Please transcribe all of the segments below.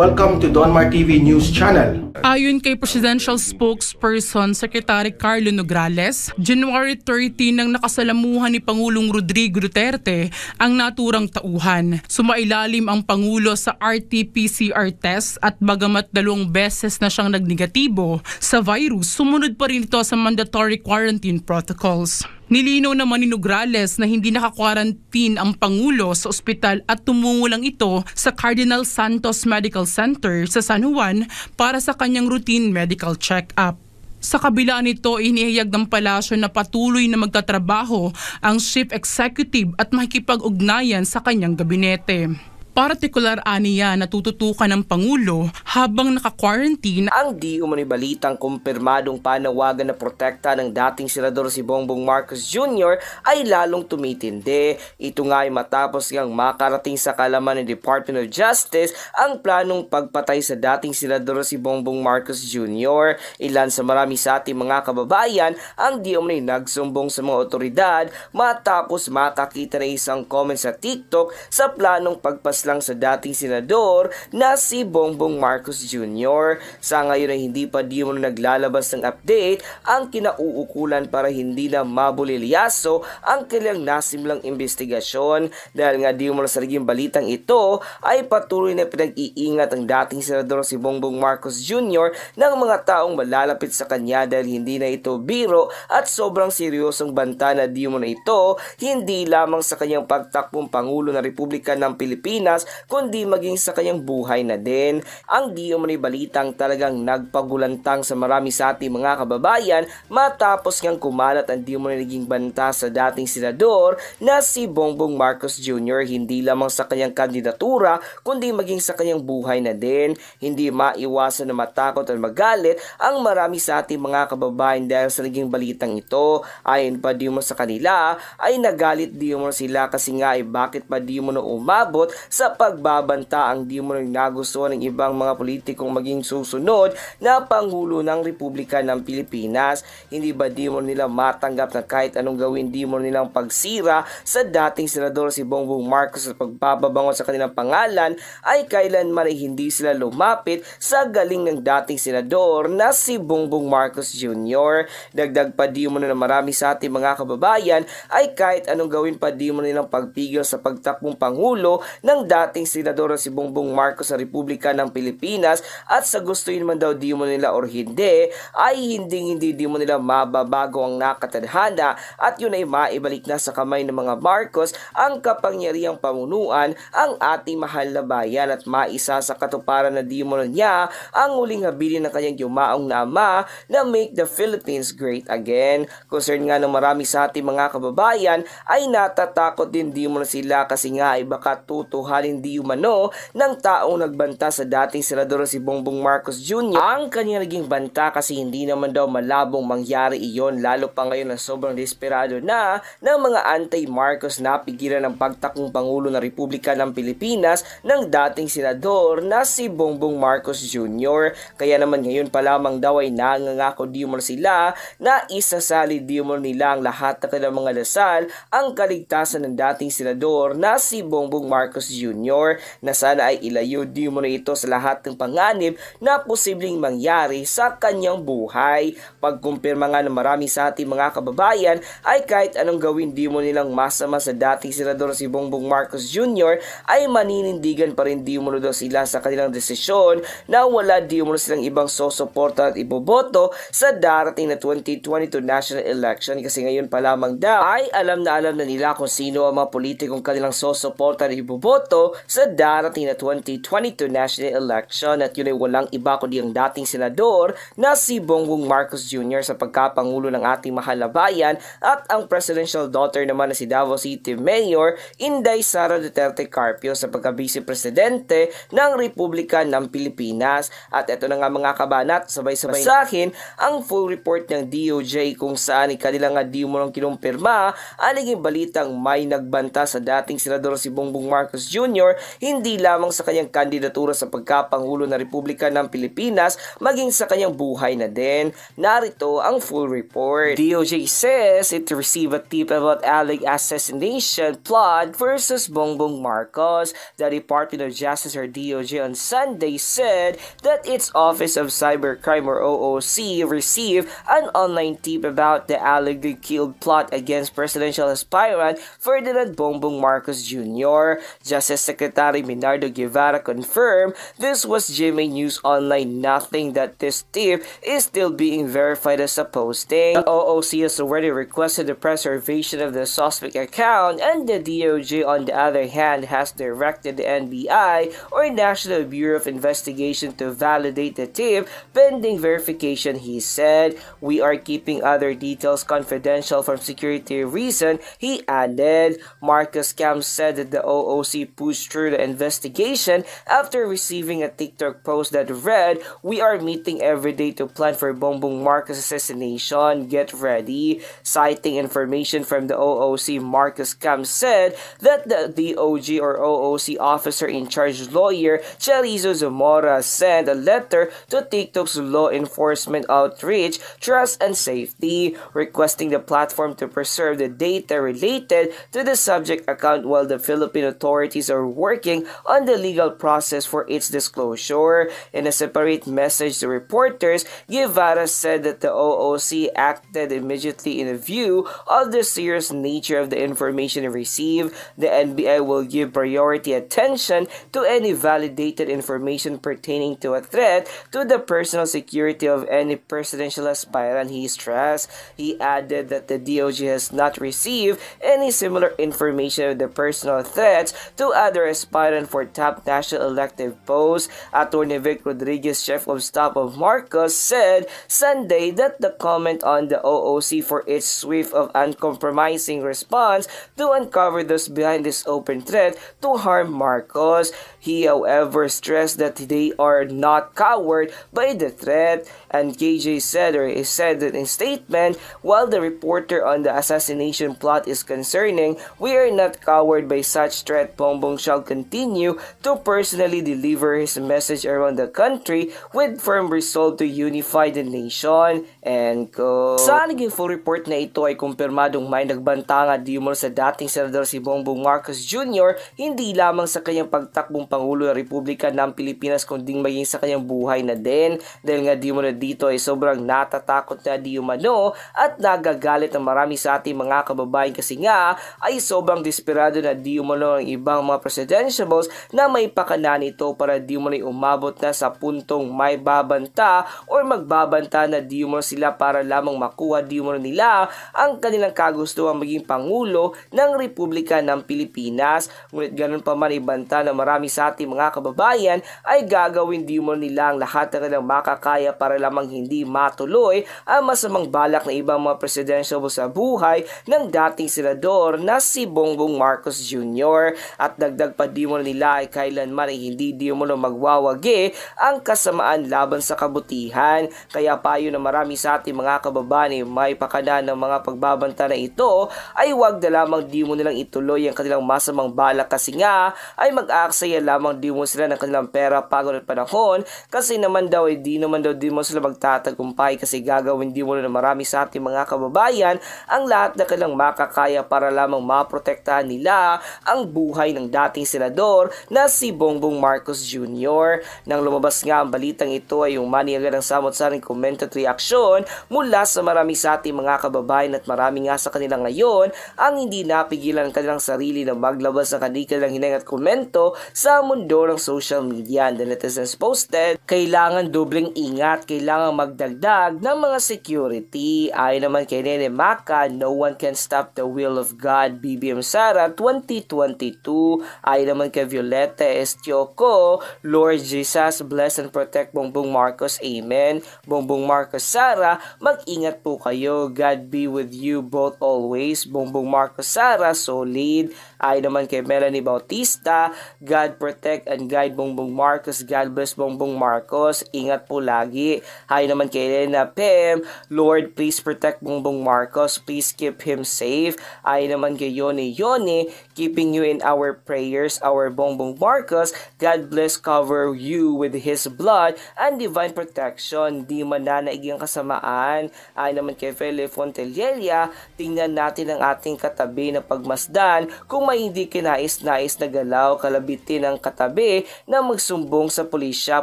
Welcome to Donmar TV News Channel. Ayon kay Presidential Spokesperson Secretary Carlo Nograles, January 13 nang nakasalamuhan ni Pangulong Rodrigo Duterte ang naturang tauhan. Sumailalim ang Pangulo sa RT-PCR test at bagamat dalawang beses na siyang nagnegatibo sa virus, sumunod pa rin ito sa mandatory quarantine protocols. Nilinaw naman ni Nograles na hindi naka ang Pangulo sa ospital at tumungo lang ito sa Cardinal Santos Medical Center sa San Juan para sa kanyang routine medical check-up. Sa kabila nito, inihayag ng palasyo na patuloy na magtatrabaho ang chief executive at makikipag-ugnayan sa kanyang gabinete. Partikular aniya natututukan ng Pangulo habang naka-quarantine ang di umano'y balitang kumpirmadong panawagan na protekta ng dating senador si Bongbong Marcos Jr. ay lalong tumitindi. Ito nga ay matapos ngang makarating sa kalaman ng Department of Justice ang planong pagpatay sa dating senador si Bongbong Marcos Jr. Ilan sa marami sa ating mga kababayan ang di umano'y nagsumbong sa mga otoridad matapos makakita na isang comment sa TikTok sa planong pagpasla lang sa dating senador na si Bongbong Marcos Jr. Sa ngayon ay hindi pa di mo naglalabas ng update ang kinauukulan para hindi na mabulilyaso ang kanilang nasimlang investigasyon dahil nga di mo sa naging balitang ito ay patuloy na pinag-iingat ang dating senador si Bongbong Marcos Jr. ng mga taong malalapit sa kanya dahil hindi na ito biro at sobrang seryosong banta na di mo na ito hindi lamang sa kanyang pagtakbong Pangulo ng Republika ng Pilipinas Pilipinas kundi maging sa kanyang buhay na din. Ang di balitang talagang nagpagulantang sa marami sa ating mga kababayan matapos ngang kumalat ang di umano'y naging banta sa dating senador na si Bongbong Marcos Jr. hindi lamang sa kanyang kandidatura kundi maging sa kanyang buhay na din. Hindi maiwasan na matakot at magalit ang marami sa ating mga kababayan dahil sa naging balitang ito. Ayon pa di mo sa kanila ay nagalit di sila kasi nga ay eh, bakit pa di mo na umabot sa sa pagbabanta ang di mo nagustuhan ng ibang mga politikong maging susunod na Pangulo ng Republika ng Pilipinas. Hindi ba di mo nila matanggap na kahit anong gawin di mo nilang pagsira sa dating senador si Bongbong Marcos sa pagbababangon sa kanilang pangalan ay kailanman ay hindi sila lumapit sa galing ng dating senador na si Bongbong Marcos Jr. Dagdag pa di mo na marami sa ating mga kababayan ay kahit anong gawin pa di mo nilang pagpigil sa pagtakbong Pangulo ng dating senador si Bongbong Marcos sa Republika ng Pilipinas at sa gustuin man daw di mo nila or hindi ay hindi hindi di mo nila mababago ang nakatadhana at yun ay maibalik na sa kamay ng mga Marcos ang kapangyariang pamunuan ang ating mahal na bayan at maisa sa katuparan na di mo niya ang uling habilin ng kanyang yumaong na ama na make the Philippines great again. Concern nga ng marami sa ating mga kababayan ay natatakot din di mo na sila kasi nga ay baka tutuhan hindi di umano ng taong nagbanta sa dating senador si Bongbong Marcos Jr. Ang kanya naging banta kasi hindi naman daw malabong mangyari iyon lalo pa ngayon na sobrang desperado na ng mga anti-Marcos na pigilan ng pagtakong Pangulo ng Republika ng Pilipinas ng dating senador na si Bongbong Marcos Jr. Kaya naman ngayon pa lamang daw ay nangangako di sila na isasali di nila ang lahat ng kanilang mga dasal ang kaligtasan ng dating senador na si Bongbong Marcos Jr. Jr. na sana ay ilayo di mo na ito sa lahat ng panganib na posibleng mangyari sa kanyang buhay. Pagkumpirma nga ng marami sa ating mga kababayan ay kahit anong gawin di mo nilang masama sa dating senador si Bongbong Marcos Jr. ay maninindigan pa rin di mo daw sila sa kanilang desisyon na wala di mo silang ibang sosuporta at iboboto sa darating na 2022 national election kasi ngayon pa lamang daw ay alam na alam na nila kung sino ang mga politikong kanilang sosuporta at iboboto sa darating na 2022 national election at yun ay walang iba kundi ang dating senador na si Bongbong Marcos Jr. sa pagkapangulo ng ating mahalabayan at ang presidential daughter naman na si Davao City Mayor Inday Sara Duterte Carpio sa pagka-vice presidente ng Republika ng Pilipinas. At eto na nga mga kabanat, sabay-sabay sa akin ang full report ng DOJ kung saan ikanila nga di mo nang kinumpirma ang naging balitang may nagbanta sa dating senador si Bongbong Marcos Jr. Jr. hindi lamang sa kanyang kandidatura sa pagkapangulo ng Republika ng Pilipinas maging sa kanyang buhay na din. Narito ang full report. DOJ says it received a tip about alleged assassination plot versus Bongbong Marcos. The Department of Justice or DOJ on Sunday said that its Office of Cybercrime or OOC received an online tip about the allegedly killed plot against presidential aspirant Ferdinand Bongbong Marcos Jr. Justice Press Secretary Minardo Guevara confirmed this was Jimmy News Online nothing that this tip is still being verified as a posting. The OOC has already requested the preservation of the suspect account and the DOJ on the other hand has directed the NBI or National Bureau of Investigation to validate the tip pending verification he said. We are keeping other details confidential from security reason, he added. Marcus Cam said that the OOC put through the investigation after receiving a TikTok post that read, We are meeting every day to plan for Bongbong Marcos assassination. Get ready. Citing information from the OOC, Marcos Cam said that the DOG or OOC officer in charge lawyer Chalizo Zamora sent a letter to TikTok's law enforcement outreach, trust, and safety, requesting the platform to preserve the data related to the subject account while the Philippine authorities are working on the legal process for its disclosure. In a separate message to reporters, Guevara said that the OOC acted immediately in view of the serious nature of the information received. The NBI will give priority attention to any validated information pertaining to a threat to the personal security of any presidential aspirant, he stressed. He added that the DOJ has not received any similar information of the personal threats to other aspirant for top national elective post, Attorney Vic Rodriguez, chef of staff of Marcos, said Sunday that the comment on the OOC for its swift of uncompromising response to uncover those behind this open threat to harm Marcos. He, however, stressed that they are not cowered by the threat, and KJ said, or he said that in statement, while the reporter on the assassination plot is concerning, we are not cowered by such threat, Bombo Dong shall continue to personally deliver his message around the country with firm resolve to unify the nation and go. Sa naging full report na ito ay kumpirmadong may nagbantang di umano sa dating Senador si Bongbong Marcos Jr. hindi lamang sa kanyang pagtakbong Pangulo ng Republika ng Pilipinas kundi maging sa kanyang buhay na din dahil nga di umano dito ay sobrang natatakot na diumano at nagagalit ang marami sa ating mga kababayan kasi nga ay sobrang desperado na diumano ang ibang mga presidentials na may pakana nito para di mo umabot na sa puntong may babanta or magbabanta na di mo sila para lamang makuha di mo nila ang kanilang kagustuhan maging Pangulo ng Republika ng Pilipinas. Ngunit ganun pa man ibanta na marami sa ating mga kababayan ay gagawin di mo nila ang lahat ng kanilang makakaya para lamang hindi matuloy ang masamang balak na ibang mga presidential sa buhay ng dating senador na si Bongbong Marcos Jr. At dagdag pa di mo nila ay kailanman ay hindi di mo magwawagi ang kasamaan laban sa kabutihan. Kaya payo na marami sa ating mga kababani eh, may pakana ng mga pagbabanta na ito ay huwag na lamang di mo nilang ituloy ang kanilang masamang balak kasi nga ay mag aksaya lamang di mo sila ng kanilang pera pagod at panahon kasi naman daw ay eh, di naman daw di mo sila magtatagumpay kasi gagawin di mo na marami sa ating mga kababayan ang lahat na kanilang makakaya para lamang maprotektahan nila ang buhay ng dating senador na si Bongbong Marcos Jr. Nang lumabas nga ang balitang ito ay umani agad ang samot-saring comment at reaksyon mula sa marami sa ating mga kababayan at marami nga sa kanila ngayon ang hindi napigilan ang kanilang sarili na maglabas ng kanilang hinang at komento sa mundo ng social media. And the netizens posted, kailangan dobleng ingat, kailangan magdagdag ng mga security. Ay naman kay Nene Maka, no one can stop the will of God, BBM Sara 2022. Ayon naman kay Violeta Estioco, Lord Jesus, bless and protect Bongbong Marcos. Amen. Bongbong Marcos Sara, mag-ingat po kayo. God be with you both always. Bongbong Marcos Sara, solid. Ayon naman kay Melanie Bautista, God protect and guide Bongbong Marcos. God bless Bongbong Marcos. Ingat po lagi. Ayon naman kay Elena Pem, Lord, please protect Bongbong Marcos. Please keep him safe. Ayon naman kay Yoni Yoni, keeping you in our prayer prayers, our Bongbong Marcos, God bless cover you with His blood and divine protection. Di mananaig ang kasamaan. Ay naman kay Fele Fontelleria, tingnan natin ang ating katabi na pagmasdan kung may hindi kinais-nais na galaw kalabitin ang katabi na magsumbong sa pulisya.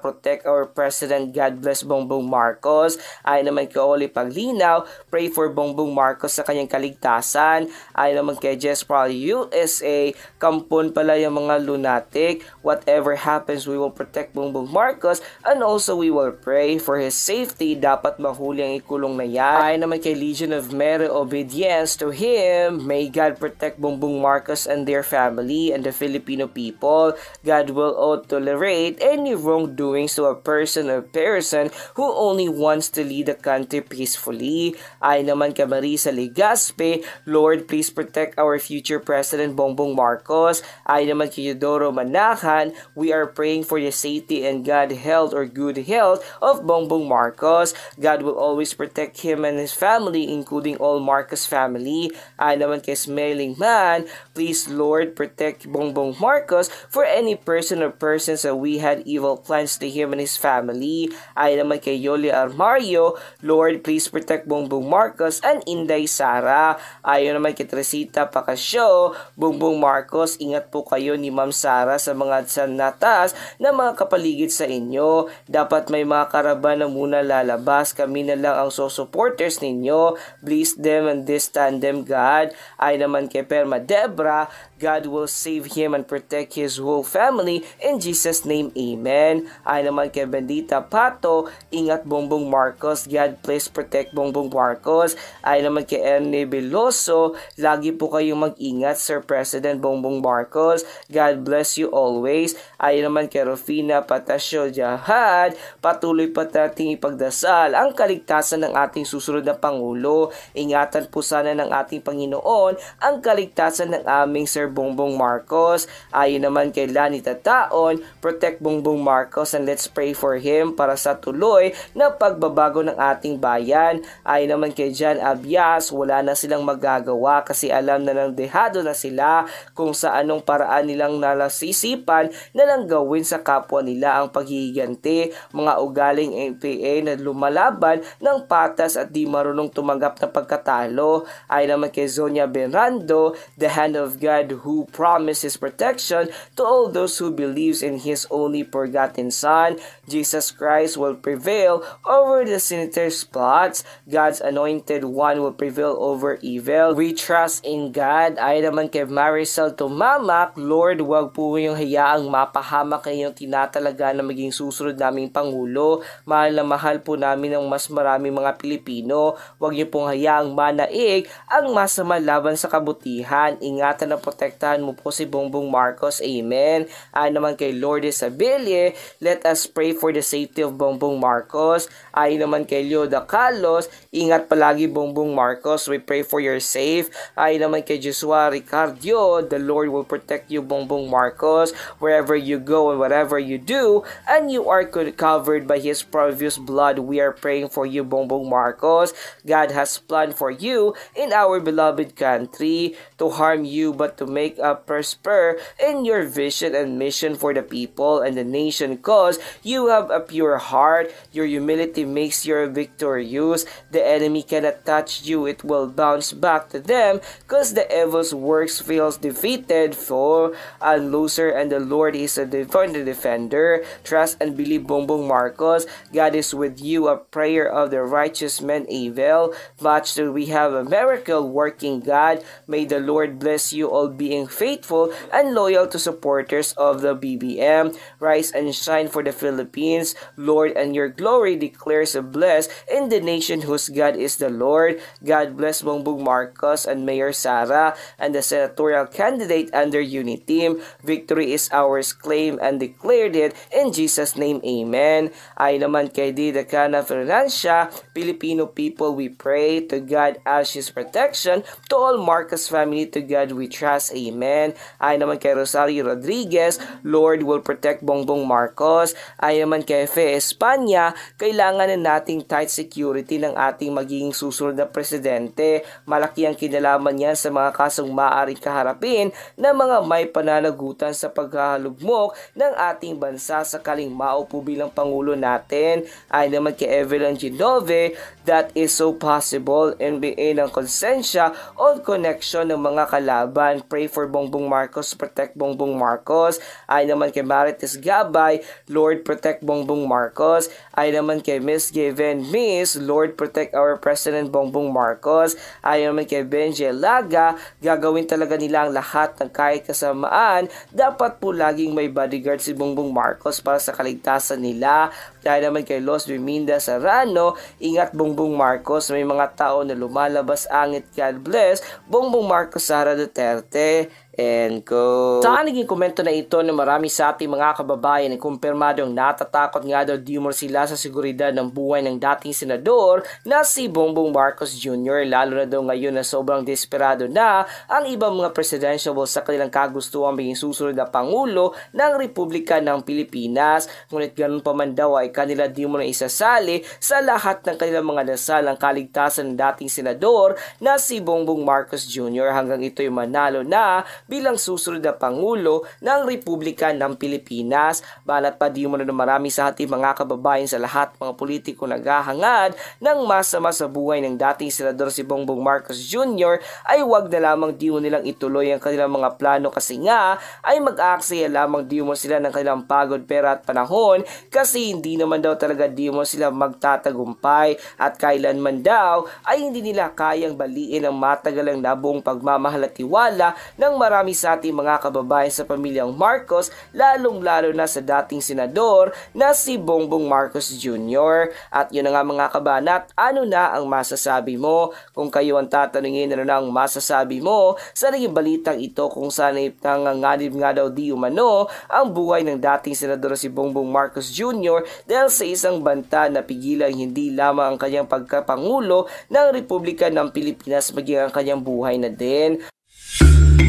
Protect our President. God bless Bongbong Marcos. Ay naman kay Oli Paglinaw, pray for Bongbong Marcos sa kanyang kaligtasan. Ay naman kay Jess Prol USA, Kampon pala yung mga lunatic. Whatever happens, we will protect Bongbong Marcos and also we will pray for his safety. Dapat mahuli ang ikulong na yan. Ay naman kay Legion of Mary, obedience to him. May God protect Bongbong Marcos and their family and the Filipino people. God will not tolerate any wrongdoings to a person or person who only wants to lead the country peacefully. Ay naman kay Marisa Legaspe, Lord, please protect our future President Bongbong Marcos Ayon naman kay Eudoro Manahan, we are praying for your safety and God health or good health of Bongbong Marcos. God will always protect him and his family, including all Marcos family. Ayon naman kay Smiling Man, please Lord, protect Bongbong Marcos for any person or persons that we had evil plans to him and his family. Ayon naman kay Yoli Armario, Lord, please protect Bongbong Marcos and Inday Sara. Ayon naman kay Tresita Pacasio, Bongbong Marcos, ingat po kayo ni Ma'am Sara sa mga sanatas na mga kapaligid sa inyo. Dapat may mga karaban na muna lalabas. Kami na lang ang so supporters ninyo. Bless them and this them, God. Ay naman kay Perma Debra, God will save him and protect his whole family. In Jesus' name, Amen. Ay naman kay Bendita Pato, ingat Bongbong Marcos. God please protect Bongbong Marcos. Ay naman kay Ernie Beloso, lagi po kayong mag-ingat Sir President Bongbong Marcos. Marcos. God bless you always. Ayon naman kay Rufina Patasio Jahad, patuloy pa nating ipagdasal ang kaligtasan ng ating susunod na Pangulo. Ingatan po sana ng ating Panginoon ang kaligtasan ng aming Sir Bongbong Marcos. Ayon naman kay Lani Tataon, protect Bongbong Marcos and let's pray for him para sa tuloy na pagbabago ng ating bayan. Ayon naman kay John Abias, wala na silang magagawa kasi alam na ng dehado na sila kung sa anong paraan nilang nalasisipan na lang gawin sa kapwa nila ang paghihiganti, mga ugaling MPA na lumalaban ng patas at di marunong tumanggap ng pagkatalo. Ay naman kay Zonia Benrando, the hand of God who promises protection to all those who believes in His only forgotten Son, Jesus Christ will prevail over the sinister plots. God's anointed one will prevail over evil. We trust in God. Ay naman kay Maricel Tumama, anak, Lord, huwag po kayong hayaang mapahamak kayong tinatalaga na maging susunod naming Pangulo. Mahal na mahal po namin ang mas maraming mga Pilipino. Huwag niyo pong hayaang manaig ang masama laban sa kabutihan. Ingatan na protektahan mo po si Bongbong Marcos. Amen. Ayon naman kay Lord Isabelle, let us pray for the safety of Bongbong Marcos. Ayon naman kay Leoda Carlos, ingat palagi Bongbong Marcos. We pray for your safe. Ayon naman kay Joshua Ricardo, the Lord will protect protect you, Bongbong Marcos, wherever you go and whatever you do, and you are covered by His previous blood. We are praying for you, Bongbong Marcos. God has planned for you in our beloved country to harm you, but to make a prosper in your vision and mission for the people and the nation, cause you have a pure heart. Your humility makes you victorious. The enemy cannot touch you; it will bounce back to them, cause the evil's works feels defeated. For Paul, and loser, and the Lord is a defender. defender. Trust and believe Bongbong Marcos. God is with you. A prayer of the righteous man Abel. Much that we have a miracle working God. May the Lord bless you all being faithful and loyal to supporters of the BBM. Rise and shine for the Philippines. Lord, and your glory declares a bless in the nation whose God is the Lord. God bless Bongbong Marcos and Mayor Sara and the senatorial candidate under unity. Victory is ours, claim and declared it in Jesus' name, Amen. Ay naman kay Dida Cana Fernancia, Filipino people, we pray to God as His protection, to all Marcos family, to God we trust, Amen. Ay naman kay Rosario Rodriguez, Lord will protect Bongbong Marcos. Ay naman kay Fe Espanya, kailangan na nating tight security ng ating magiging susunod na presidente. Malaki ang kinalaman niyan sa mga kasong maaaring kaharapin ng mga may pananagutan sa paghalugmok ng ating bansa sakaling maupo bilang Pangulo natin. Ay naman kay Evelyn Genove, that is so possible NBA ng konsensya on connection ng mga kalaban. Pray for Bongbong Marcos, protect Bongbong Marcos. Ay naman kay Marites Gabay, Lord protect Bongbong Marcos. Ay naman kay Miss Given Miss, Lord protect our President Bongbong Marcos. Ay naman kay Benji Laga, gagawin talaga nila ang lahat ng kahit kasamaan. Dapat po laging may bodyguard si Bongbong Marcos para sa kaligtasan nila, dahil naman kay Los Reminda Sarano, ingat Bongbong Marcos, may mga tao na lumalabas angit God bless, Bongbong Marcos Sara Duterte and go. Sa naging komento na ito ng marami sa ating mga kababayan ay kumpirmadong natatakot nga daw humor sila sa seguridad ng buhay ng dating senador na si Bongbong Marcos Jr. Lalo na daw ngayon na sobrang desperado na ang ibang mga presidentiable sa kanilang kagustuhan maging susunod na Pangulo ng Republika ng Pilipinas. Ngunit ganun pa man daw ay kanila di na isasali sa lahat ng kanilang mga dasal ang kaligtasan ng dating senador na si Bongbong Marcos Jr. hanggang ito'y manalo na bilang susunod na Pangulo ng Republika ng Pilipinas. Balat pa di mo na marami sa ating mga kababayan sa lahat mga politiko naghahangad ng masama sa buhay ng dating Senador si Bongbong Marcos Jr. ay wag na lamang di nilang ituloy ang kanilang mga plano kasi nga ay mag-aaksaya lamang di mo sila ng kanilang pagod pera at panahon kasi hindi naman daw talaga di mo sila magtatagumpay at kailanman daw ay hindi nila kayang baliin ang matagalang nabuong pagmamahal at tiwala ng marami marami sa ating mga kababayan sa pamilyang Marcos, lalong-lalo na sa dating senador na si Bongbong Marcos Jr. At yun na nga mga kabanat, ano na ang masasabi mo? Kung kayo ang tatanungin, ano na ang masasabi mo sa naging balitang ito kung saan nanganganib nga daw di umano ang buhay ng dating senador si Bongbong Marcos Jr. dahil sa isang banta na pigilan hindi lamang ang kanyang pagkapangulo ng Republika ng Pilipinas maging ang kanyang buhay na din.